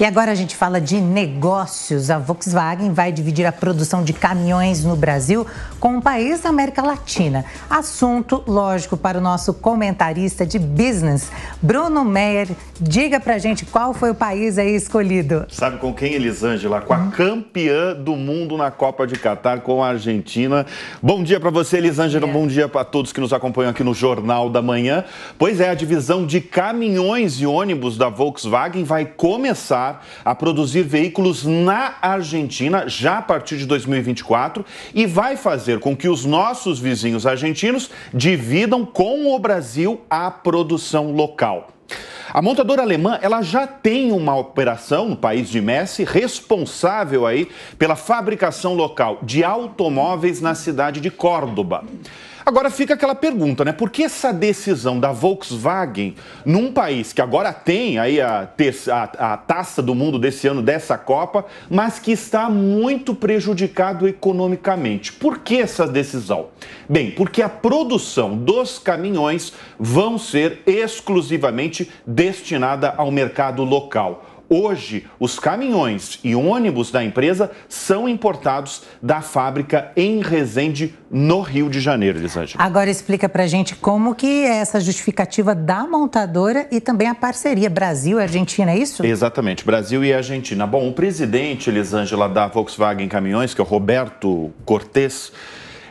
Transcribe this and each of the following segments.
E agora a gente fala de negócios. A Volkswagen vai dividir a produção de caminhões no Brasil com um país da América Latina. Assunto lógico para o nosso comentarista de business, Bruno Meyer. Diga pra gente qual foi o país aí escolhido. Sabe com quem, Elisângela? Com a hum. campeã do mundo na Copa de Catar, com a Argentina. Bom dia para você, Elisângela. Bom dia, dia para todos que nos acompanham aqui no Jornal da Manhã. Pois é, a divisão de caminhões e ônibus da Volkswagen vai começar a produzir veículos na Argentina já a partir de 2024 e vai fazer com que os nossos vizinhos argentinos dividam com o Brasil a produção local. A montadora alemã ela já tem uma operação no país de Messi responsável aí pela fabricação local de automóveis na cidade de Córdoba. Agora fica aquela pergunta, né? Por que essa decisão da Volkswagen num país que agora tem aí a, a, a taça do mundo desse ano, dessa Copa, mas que está muito prejudicado economicamente? Por que essa decisão? Bem, porque a produção dos caminhões vão ser exclusivamente destinada ao mercado local. Hoje, os caminhões e ônibus da empresa são importados da fábrica em Resende, no Rio de Janeiro, Elisângela. Agora explica a gente como que é essa justificativa da montadora e também a parceria Brasil e Argentina, é isso? Exatamente, Brasil e Argentina. Bom, o presidente, Elisângela, da Volkswagen Caminhões, que é o Roberto Cortes,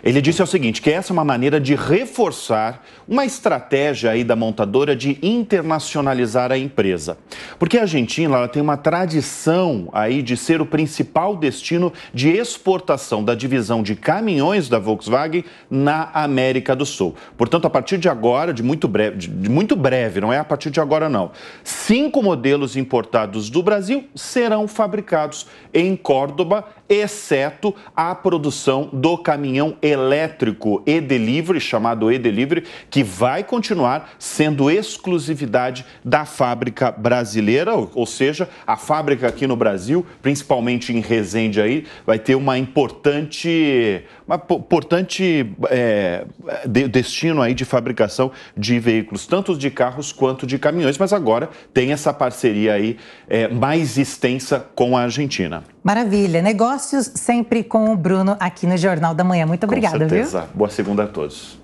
ele disse o seguinte, que essa é uma maneira de reforçar uma estratégia aí da montadora de internacionalizar a empresa. Porque a Argentina ela tem uma tradição aí de ser o principal destino de exportação da divisão de caminhões da Volkswagen na América do Sul. Portanto, a partir de agora, de muito breve, de muito breve, não é a partir de agora não. Cinco modelos importados do Brasil serão fabricados em Córdoba exceto a produção do caminhão elétrico e-delivery, chamado e-delivery, que vai continuar sendo exclusividade da fábrica brasileira, ou seja, a fábrica aqui no Brasil, principalmente em Resende aí, vai ter uma importante, uma importante é, destino aí de fabricação de veículos, tanto de carros quanto de caminhões, mas agora tem essa parceria aí é, mais extensa com a Argentina. Maravilha. Negócios sempre com o Bruno aqui no Jornal da Manhã. Muito obrigada, com certeza. Viu? Boa segunda a todos.